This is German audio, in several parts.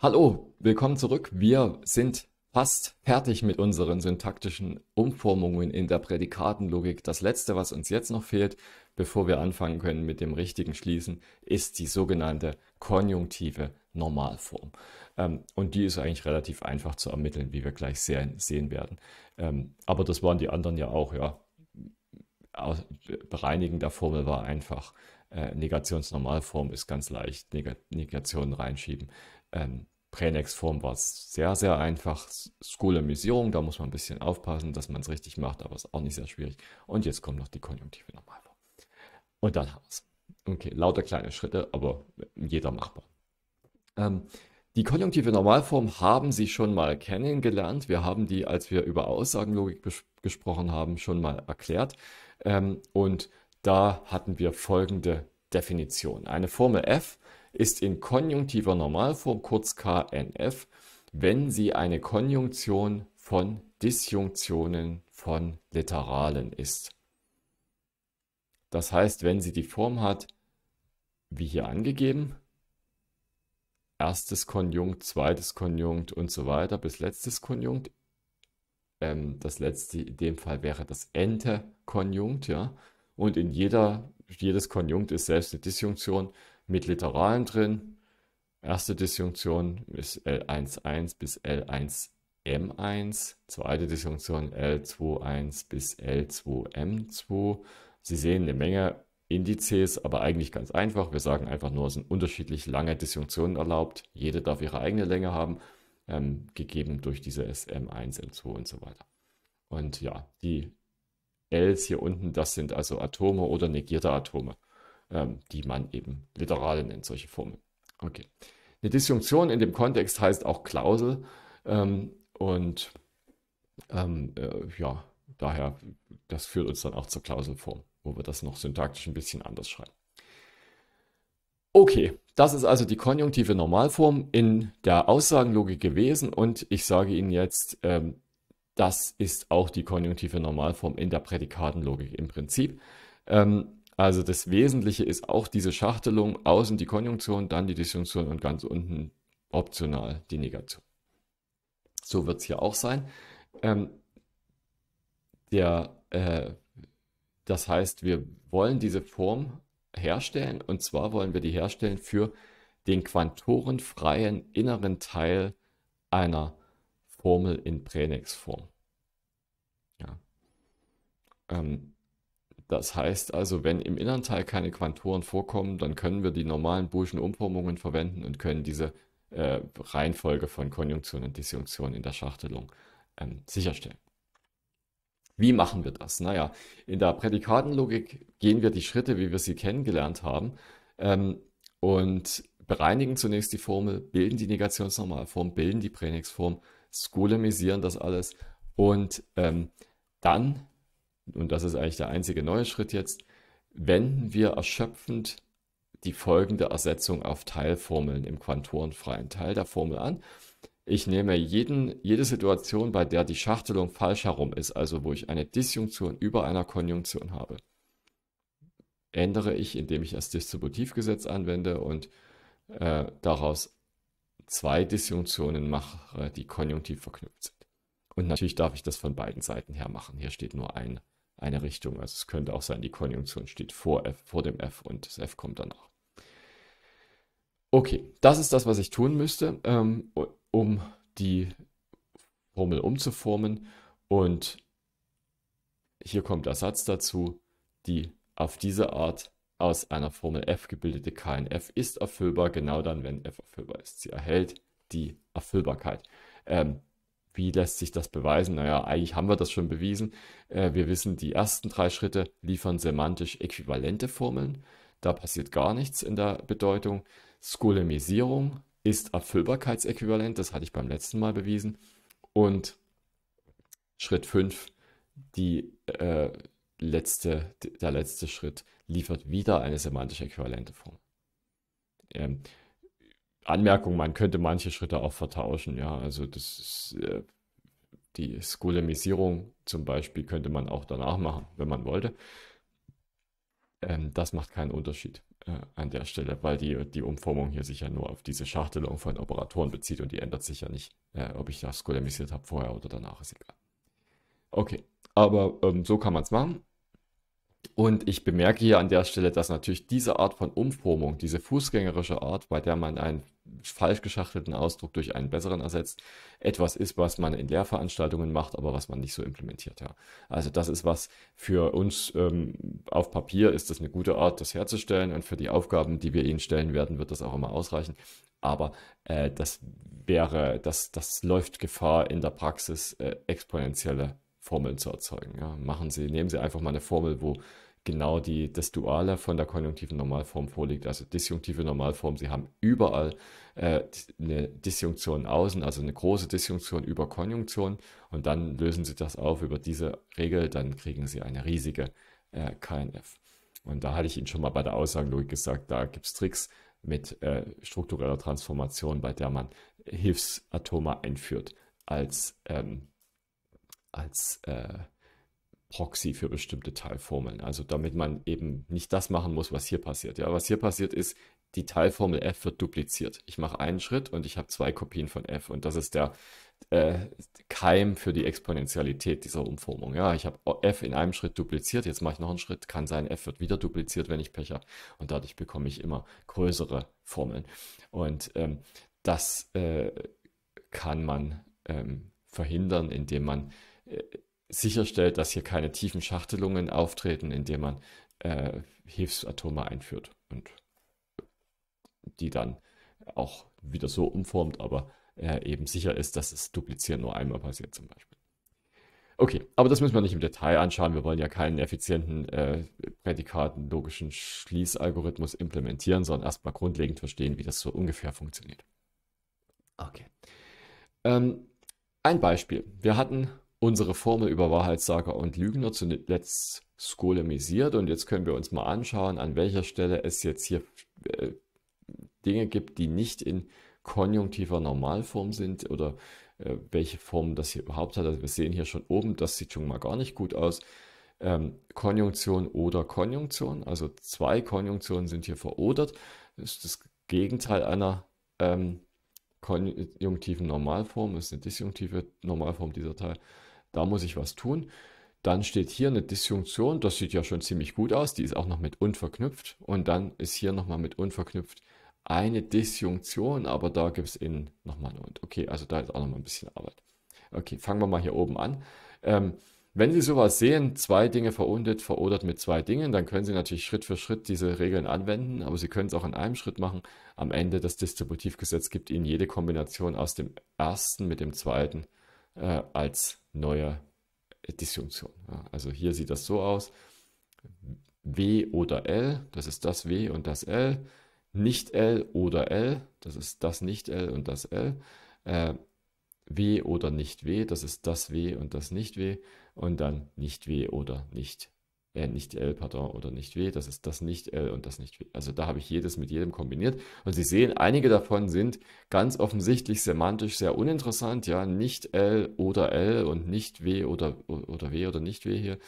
Hallo, willkommen zurück. Wir sind fast fertig mit unseren syntaktischen Umformungen in der Prädikatenlogik. Das letzte, was uns jetzt noch fehlt, bevor wir anfangen können mit dem richtigen Schließen, ist die sogenannte konjunktive Normalform. Ähm, und die ist eigentlich relativ einfach zu ermitteln, wie wir gleich sehen werden. Ähm, aber das waren die anderen ja auch, ja aus, der Formel war einfach äh, Negationsnormalform ist ganz leicht, Neg Negationen reinschieben. Ähm, Pränex-Form war es sehr, sehr einfach. Skolemisierung, da muss man ein bisschen aufpassen, dass man es richtig macht, aber es ist auch nicht sehr schwierig. Und jetzt kommt noch die Konjunktive Normalform. Und dann haben wir es. Okay, lauter kleine Schritte, aber jeder machbar. Ähm, die konjunktive Normalform haben Sie schon mal kennengelernt. Wir haben die, als wir über Aussagenlogik gesprochen haben, schon mal erklärt. Ähm, und da hatten wir folgende Definition. Eine Formel f ist in konjunktiver Normalform, kurz KNF, wenn sie eine Konjunktion von Disjunktionen von Literalen ist. Das heißt, wenn sie die Form hat, wie hier angegeben, erstes Konjunkt, zweites Konjunkt und so weiter bis letztes Konjunkt. Ähm, das letzte in dem Fall wäre das Ente-Konjunkt, ja. Und in jeder, jedes Konjunkt ist selbst eine Disjunktion mit Literalen drin. Erste Disjunktion ist L11 bis L1M1, zweite Disjunktion L21 bis L2M2. Sie sehen eine Menge Indizes, aber eigentlich ganz einfach. Wir sagen einfach nur, es sind unterschiedlich lange Disjunktionen erlaubt. Jede darf ihre eigene Länge haben, ähm, gegeben durch diese SM1, M2 und so weiter. Und ja, die Ls hier unten, das sind also Atome oder negierte Atome, ähm, die man eben Literale nennt, solche Formeln. Okay. Eine Disjunktion in dem Kontext heißt auch Klausel. Ähm, und ähm, äh, ja, daher, das führt uns dann auch zur Klauselform wo wir das noch syntaktisch ein bisschen anders schreiben. Okay, das ist also die konjunktive Normalform in der Aussagenlogik gewesen und ich sage Ihnen jetzt, ähm, das ist auch die konjunktive Normalform in der Prädikatenlogik im Prinzip. Ähm, also das Wesentliche ist auch diese Schachtelung, außen die Konjunktion, dann die Disjunktion und ganz unten optional die Negation. So wird es hier auch sein. Ähm, der äh, das heißt, wir wollen diese Form herstellen und zwar wollen wir die herstellen für den quantorenfreien inneren Teil einer Formel in Pränex-Form. Ja. Ähm, das heißt also, wenn im inneren Teil keine Quantoren vorkommen, dann können wir die normalen Boolschen Umformungen verwenden und können diese äh, Reihenfolge von Konjunktion und Disjunktion in der Schachtelung ähm, sicherstellen. Wie machen wir das? Naja, in der Prädikatenlogik gehen wir die Schritte, wie wir sie kennengelernt haben, ähm, und bereinigen zunächst die Formel, bilden die Negationsnormalform, bilden die Pränixform, skolemisieren das alles und ähm, dann, und das ist eigentlich der einzige neue Schritt jetzt, wenden wir erschöpfend die folgende Ersetzung auf Teilformeln im quantorenfreien Teil der Formel an ich nehme jeden, jede Situation, bei der die Schachtelung falsch herum ist, also wo ich eine Disjunktion über einer Konjunktion habe, ändere ich, indem ich das Distributivgesetz anwende und äh, daraus zwei Disjunktionen mache, die konjunktiv verknüpft sind. Und natürlich darf ich das von beiden Seiten her machen. Hier steht nur ein, eine Richtung. Also es könnte auch sein, die Konjunktion steht vor, F, vor dem F und das F kommt danach. Okay, das ist das, was ich tun müsste. Ähm, um die Formel umzuformen. Und hier kommt der Satz dazu, die auf diese Art aus einer Formel f gebildete KNF ist erfüllbar, genau dann, wenn f erfüllbar ist. Sie erhält die Erfüllbarkeit. Ähm, wie lässt sich das beweisen? Naja, eigentlich haben wir das schon bewiesen. Äh, wir wissen, die ersten drei Schritte liefern semantisch äquivalente Formeln. Da passiert gar nichts in der Bedeutung. Skolemisierung, ist Erfüllbarkeitsäquivalent, das hatte ich beim letzten Mal bewiesen. Und Schritt 5, die, äh, letzte, der letzte Schritt, liefert wieder eine semantisch äquivalente Form. Ähm, Anmerkung, man könnte manche Schritte auch vertauschen, ja, also das ist, äh, die Skolemisierung zum Beispiel könnte man auch danach machen, wenn man wollte. Ähm, das macht keinen Unterschied. Äh, an der Stelle, weil die, die Umformung hier sich ja nur auf diese Schachtelung von Operatoren bezieht und die ändert sich ja nicht, äh, ob ich das skolemisiert habe vorher oder danach, ist egal. Okay, aber ähm, so kann man es machen. Und ich bemerke hier an der Stelle, dass natürlich diese Art von Umformung, diese fußgängerische Art, bei der man einen falsch geschachtelten Ausdruck durch einen besseren ersetzt. Etwas ist, was man in Lehrveranstaltungen macht, aber was man nicht so implementiert. Ja. Also das ist was für uns ähm, auf Papier ist das eine gute Art, das herzustellen und für die Aufgaben, die wir ihnen stellen werden, wird das auch immer ausreichen. Aber äh, das wäre, das, das läuft Gefahr in der Praxis äh, exponentielle Formeln zu erzeugen. Ja. Machen Sie, nehmen Sie einfach mal eine Formel, wo genau die, das Duale von der konjunktiven Normalform vorliegt. Also disjunktive Normalform, sie haben überall äh, eine Disjunktion außen, also eine große Disjunktion über Konjunktion und dann lösen sie das auf über diese Regel, dann kriegen sie eine riesige äh, KNF. Und da hatte ich Ihnen schon mal bei der Aussagenlogik gesagt, da gibt es Tricks mit äh, struktureller Transformation, bei der man Hilfsatome einführt als, ähm, als äh, Proxy für bestimmte Teilformeln. Also damit man eben nicht das machen muss, was hier passiert. Ja, was hier passiert ist, die Teilformel f wird dupliziert. Ich mache einen Schritt und ich habe zwei Kopien von f und das ist der äh, Keim für die Exponentialität dieser Umformung. Ja, ich habe f in einem Schritt dupliziert, jetzt mache ich noch einen Schritt, kann sein, f wird wieder dupliziert, wenn ich Pech habe und dadurch bekomme ich immer größere Formeln. Und ähm, das äh, kann man ähm, verhindern, indem man äh, sicherstellt, dass hier keine tiefen Schachtelungen auftreten, indem man äh, Hilfsatome einführt und die dann auch wieder so umformt, aber äh, eben sicher ist, dass das Duplizieren nur einmal passiert zum Beispiel. Okay, aber das müssen wir nicht im Detail anschauen. Wir wollen ja keinen effizienten äh, logischen Schließalgorithmus implementieren, sondern erstmal grundlegend verstehen, wie das so ungefähr funktioniert. Okay. Ähm, ein Beispiel. Wir hatten unsere Formel über Wahrheitssager und Lügner zuletzt skolemisiert und jetzt können wir uns mal anschauen, an welcher Stelle es jetzt hier äh, Dinge gibt, die nicht in konjunktiver Normalform sind oder äh, welche Form das hier überhaupt hat. Also wir sehen hier schon oben, das sieht schon mal gar nicht gut aus. Ähm, Konjunktion oder Konjunktion, also zwei Konjunktionen sind hier verodert. Das ist das Gegenteil einer ähm, konjunktiven Normalform, das ist eine disjunktive Normalform dieser Teil. Da muss ich was tun. Dann steht hier eine Disjunktion, das sieht ja schon ziemlich gut aus, die ist auch noch mit und verknüpft. Und dann ist hier nochmal mit und verknüpft eine Disjunktion, aber da gibt es innen nochmal ein und. Okay, also da ist auch nochmal ein bisschen Arbeit. Okay, fangen wir mal hier oben an. Ähm, wenn Sie sowas sehen, zwei Dinge verundet, verodert mit zwei Dingen, dann können Sie natürlich Schritt für Schritt diese Regeln anwenden, aber Sie können es auch in einem Schritt machen. Am Ende das Distributivgesetz gibt Ihnen jede Kombination aus dem ersten mit dem zweiten äh, als neuer Disjunktion. Ja, also hier sieht das so aus. W oder L, das ist das W und das L. Nicht L oder L, das ist das nicht L und das L. Äh, W oder nicht W, das ist das W und das nicht W. Und dann nicht W oder nicht äh, nicht L, pardon, oder nicht W, das ist das nicht L und das nicht W. Also da habe ich jedes mit jedem kombiniert. Und Sie sehen, einige davon sind ganz offensichtlich semantisch sehr uninteressant, ja, nicht L oder L und nicht W oder, oder W oder nicht W hier.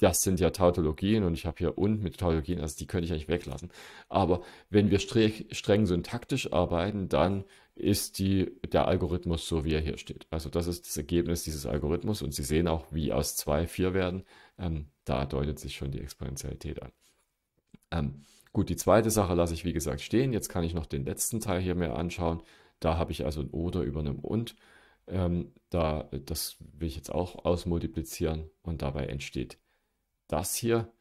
Das sind ja Tautologien und ich habe hier und mit Tautologien, also die könnte ich eigentlich weglassen. Aber wenn wir streng syntaktisch arbeiten, dann ist die, der Algorithmus so, wie er hier steht. Also das ist das Ergebnis dieses Algorithmus und Sie sehen auch, wie aus zwei vier werden. Ähm, da deutet sich schon die Exponentialität an. Ähm, gut, die zweite Sache lasse ich wie gesagt stehen. Jetzt kann ich noch den letzten Teil hier mir anschauen. Da habe ich also ein oder über einem und. Ähm, da, das will ich jetzt auch ausmultiplizieren und dabei entsteht das hier.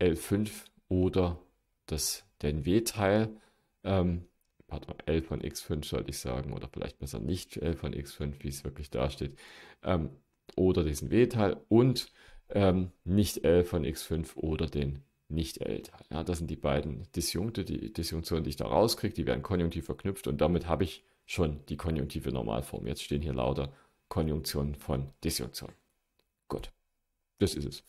L5 oder das, den W-Teil. Ähm, pardon, L von x5 sollte ich sagen, oder vielleicht besser nicht L von x5, wie es wirklich dasteht. Ähm, oder diesen W-Teil und ähm, nicht L von x5 oder den nicht L-Teil. Ja, das sind die beiden Disjunkte, die Disjunktionen, die ich da rauskriege, die werden konjunktiv verknüpft und damit habe ich schon die konjunktive Normalform. Jetzt stehen hier lauter Konjunktionen von Disjunktionen. Gut, das ist es.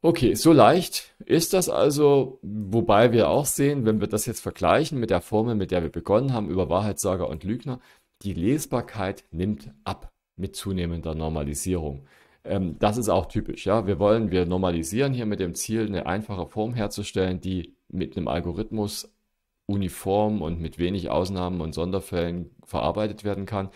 Okay, so leicht ist das also, wobei wir auch sehen, wenn wir das jetzt vergleichen mit der Formel, mit der wir begonnen haben über Wahrheitssager und Lügner, die Lesbarkeit nimmt ab mit zunehmender Normalisierung. Ähm, das ist auch typisch. Ja? Wir wollen, wir normalisieren hier mit dem Ziel, eine einfache Form herzustellen, die mit einem Algorithmus uniform und mit wenig Ausnahmen und Sonderfällen verarbeitet werden kann.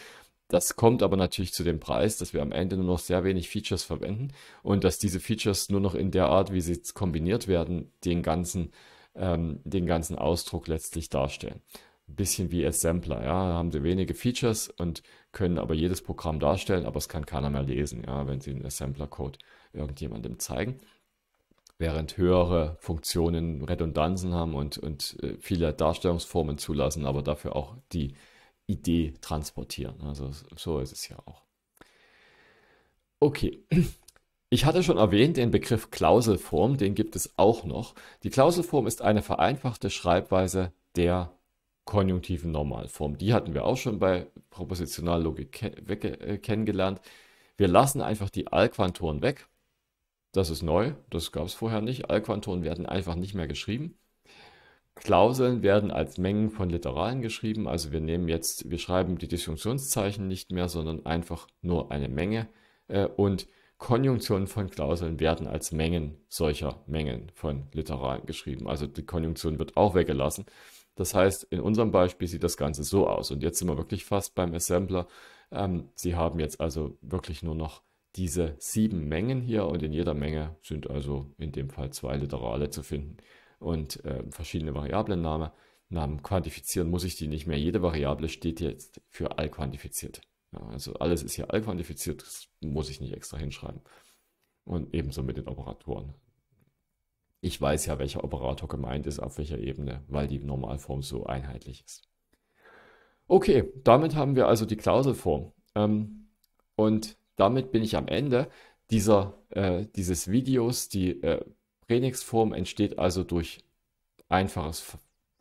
Das kommt aber natürlich zu dem Preis, dass wir am Ende nur noch sehr wenig Features verwenden und dass diese Features nur noch in der Art, wie sie kombiniert werden, den ganzen, ähm, den ganzen Ausdruck letztlich darstellen ein bisschen wie Assembler, ja, haben sie wenige Features und können aber jedes Programm darstellen, aber es kann keiner mehr lesen, ja, wenn sie einen Assembler-Code irgendjemandem zeigen. Während höhere Funktionen Redundanzen haben und, und äh, viele Darstellungsformen zulassen, aber dafür auch die Idee transportieren. Also so ist es ja auch. Okay, ich hatte schon erwähnt den Begriff Klauselform, den gibt es auch noch. Die Klauselform ist eine vereinfachte Schreibweise der konjunktiven Normalform. Die hatten wir auch schon bei Propositionallogik ke äh, kennengelernt. Wir lassen einfach die Allquantoren weg. Das ist neu, das gab es vorher nicht. Allquantoren werden einfach nicht mehr geschrieben. Klauseln werden als Mengen von Literalen geschrieben. Also wir nehmen jetzt, wir schreiben die Disjunktionszeichen nicht mehr, sondern einfach nur eine Menge. Äh, und Konjunktionen von Klauseln werden als Mengen solcher Mengen von Literalen geschrieben. Also die Konjunktion wird auch weggelassen. Das heißt, in unserem Beispiel sieht das Ganze so aus. Und jetzt sind wir wirklich fast beim Assembler. Ähm, Sie haben jetzt also wirklich nur noch diese sieben Mengen hier und in jeder Menge sind also in dem Fall zwei Literale zu finden und äh, verschiedene Variablennamen. Namen quantifizieren muss ich die nicht mehr. Jede Variable steht jetzt für all quantifiziert. Ja, also alles ist hier all quantifiziert, das muss ich nicht extra hinschreiben. Und ebenso mit den Operatoren ich weiß ja, welcher Operator gemeint ist, auf welcher Ebene, weil die Normalform so einheitlich ist. Okay, damit haben wir also die Klauselform. Ähm, und damit bin ich am Ende dieser, äh, dieses Videos. Die äh, Pränix-Form entsteht also durch einfaches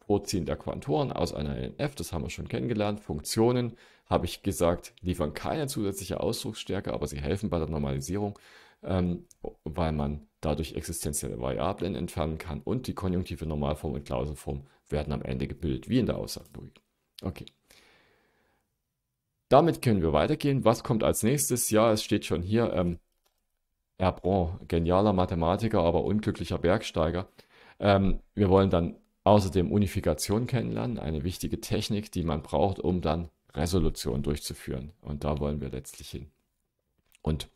Vorziehen der Quantoren aus einer LNF, das haben wir schon kennengelernt. Funktionen, habe ich gesagt, liefern keine zusätzliche Ausdrucksstärke, aber sie helfen bei der Normalisierung, ähm, weil man dadurch existenzielle Variablen entfernen kann und die konjunktive Normalform und Klauselform werden am Ende gebildet, wie in der Aussagenlogik. Okay. Damit können wir weitergehen. Was kommt als nächstes? Ja, es steht schon hier, ähm, Erbron, genialer Mathematiker, aber unglücklicher Bergsteiger. Ähm, wir wollen dann außerdem Unifikation kennenlernen, eine wichtige Technik, die man braucht, um dann Resolution durchzuführen. Und da wollen wir letztlich hin. Und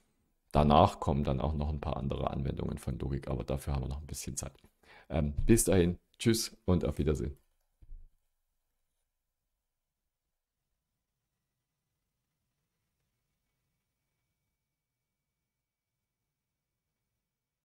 Danach kommen dann auch noch ein paar andere Anwendungen von Logik, aber dafür haben wir noch ein bisschen Zeit. Ähm, bis dahin, tschüss und auf Wiedersehen.